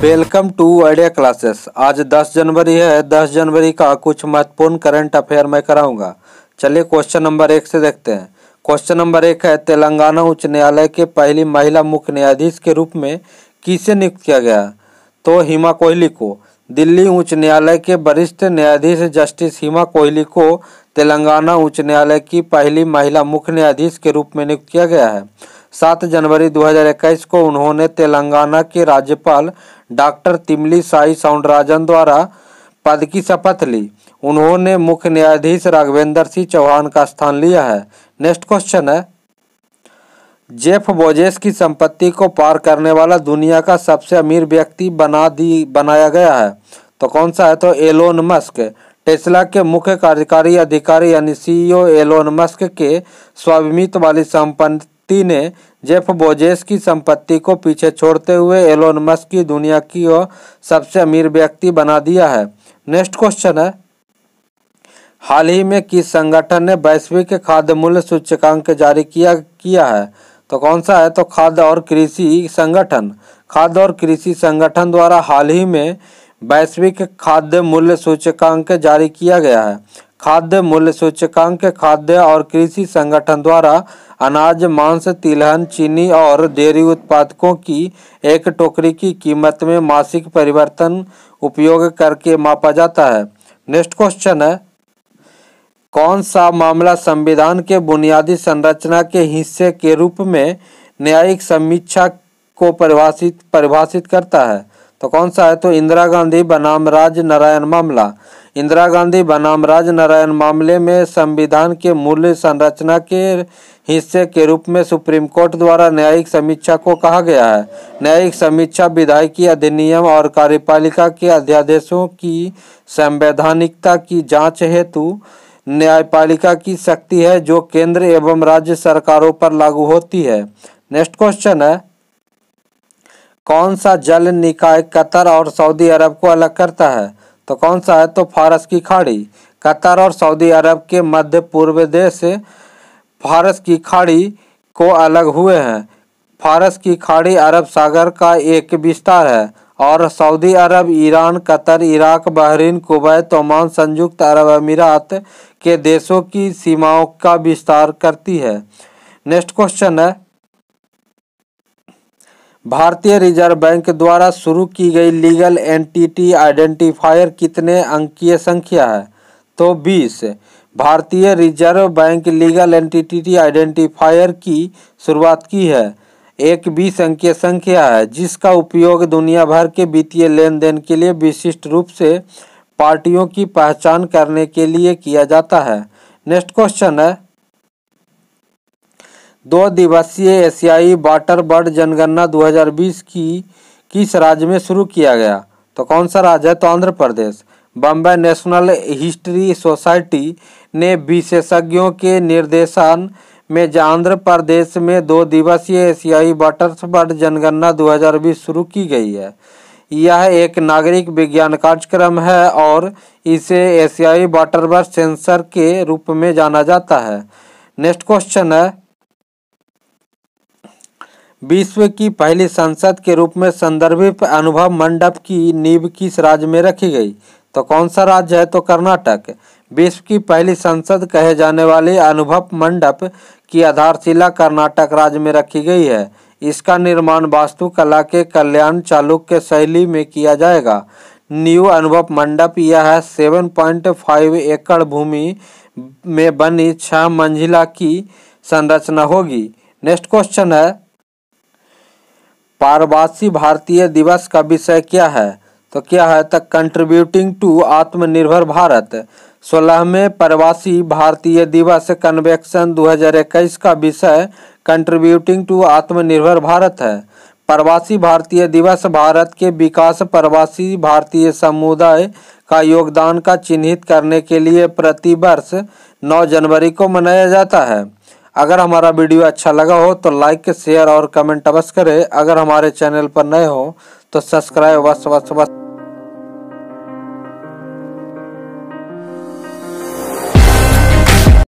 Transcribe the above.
welcome to idea classes आज 10 जनवरी है 10 जनवरी का कुछ महत्वपूर्ण करंट अफेयर मैं कराऊंगा चलिए क्वेश्चन नंबर एक से देखते हैं क्वेश्चन नंबर एक है तेलंगाना उच्च न्यायालय के पहली महिला मुख्य न्यायाधीश के रूप में किसे नियुक्त किया गया तो हिमा कोहली को दिल्ली उच्च न्यायालय के वरिष्ठ न्यायाधीश जस्टिस हिमा कोहली को तेलंगाना उच्च न्यायालय की पहली महिला मुख्य न्यायाधीश के रूप में नियुक्त किया गया है सात जनवरी 2021 को उन्होंने तेलंगाना के राज्यपाल डॉक्टर तिमली साई सौंडराजन द्वारा पद की शपथ ली उन्होंने मुख्य न्यायाधीश राघवेंद्र सिंह चौहान का स्थान लिया है नेक्स्ट क्वेश्चन है जेफ बोजेस की संपत्ति को पार करने वाला दुनिया का सबसे अमीर व्यक्ति बना दी बनाया गया है तो कौन सा है तो एलोन मस्क टेस्ला के मुख्य कार्यकारी अधिकारी यानी सीईओ एलोन मस्क के स्वामित्व वाली संपत्ति ने जेफ बोजेस की संपत्ति को पीछे छोड़ते हुए एलोन मस्क की दुनिया की ओर सबसे अमीर व्यक्ति बना दिया है नेक्स्ट क्वेश्चन है हाल ही में किस संगठन ने वैश्विक खाद्य मूल्य सूचकांक जारी किया किया है तो कौन सा है तो खाद्य और कृषि संगठन खाद्य और कृषि संगठन द्वारा हाल ही में वैश्विक खाद्य मूल्य सूचकांक जारी किया गया है खाद्य मूल्य सूचकांक खाद्य और कृषि संगठन द्वारा अनाज मांस तिलहन चीनी और डेयरी उत्पादकों की एक टोकरी की कीमत में मासिक परिवर्तन उपयोग करके मापा जाता है नेक्स्ट क्वेश्चन है कौन सा मामला संविधान के बुनियादी संरचना के हिस्से के रूप में न्यायिक समीक्षा को परिभाषित परिभाषित करता है तो कौन सा है तो इंदिरा गांधी बनाम राज नारायण मामला इंदिरा गांधी बनाम राज नारायण मामले में संविधान के मूल्य संरचना के हिस्से के रूप में सुप्रीम कोर्ट द्वारा न्यायिक समीक्षा को कहा गया है न्यायिक समीक्षा विधायकी अधिनियम और कार्यपालिका के अध्यादेशों की संवैधानिकता की जांच हेतु न्यायपालिका की शक्ति है जो केंद्र एवं राज्य सरकारों पर लागू होती है नेक्स्ट क्वेश्चन है कौन सा जल निकाय कतर और सऊदी अरब को अलग करता है तो कौन सा है तो फारस की खाड़ी कतर और सऊदी अरब के मध्य पूर्व देश फारस की खाड़ी को अलग हुए हैं फारस की खाड़ी अरब सागर का एक विस्तार है और Saudi Arab Iran Qatar Iraq Bahrain Kuwait Oman संयुक्त अरब अमीरात के देशों की सीमाओं का विस्तार करती है नेक्स्ट क्वेश्चन है भारतीय रिजर्व बैंक द्वारा शुरू की गई लीगल एंटिटी आइडेंटिफायर कितने अंकीय संख्या है तो 20 भारतीय Reserve Bank legal entity identifier की शुरुआत की है एक बीस अंकीय संख्या है जिसका उपयोग दुनिया भर के वित्तीय लेन देन के लिए विशिष्ट रूप से पार्टियों की पहचान करने के लिए किया जाता है नेक्स्ट क्वेश्चन है दो दिवसीय एशियाई वाटर बर्ड जनगणना 2020 की किस राज्य में शुरू किया गया तो कौन सा राज्य है तो Andhra Pradesh Bombay National History Society ने विशेषज्ञों के निर्देशन में आंध्र प्रदेश में दो दिवसीय एशियाई बटरबर्ड जनगणना 2020 शुरू की गई है यह एक नागरिक विज्ञान कार्यक्रम है और इसे एशियाई बटरबर्ड सेंसर के रूप में जाना जाता है नेक्स्ट क्वेश्चन है विश्व की पहली संसद के रूप में संदर्भित अनुभव मंडप की नींव किस राज्य में रखी गई तो कौन सा राज्य है तो कर्नाटक विश्व की पहली संसद कहे जाने वाले अनुभव मंडप की आधारशिला कर्नाटक राज्य में रखी गई है इसका निर्माण वास्तुकला के कल्याण चालुक के शैली में किया जाएगा न्यू अनुभव मंडप यह है सेवन पॉइंट फाइव एकड़ भूमि में बनी छह मंजिला की संरचना होगी नेक्स्ट क्वेश्चन है पारवासी भारतीय दिवस का विषय क्या है तो क्या है तो कंट्रीब्यूटिंग टू आत्मनिर्भर भारत सोलहवें प्रवासी भारतीय दिवस कन्वेक्शन 2021 का विषय कंट्रीब्यूटिंग टू आत्मनिर्भर भारत है प्रवासी भारतीय दिवस भारत के विकास प्रवासी भारतीय समुदाय का योगदान का चिन्हित करने के लिए प्रतिवर्ष 9 जनवरी को मनाया जाता है अगर हमारा वीडियो अच्छा लगा हो तो लाइक शेयर और कमेंट अवश्य करें अगर हमारे चैनल पर नए हो तो सब्सक्राइब अवश्य अवश्य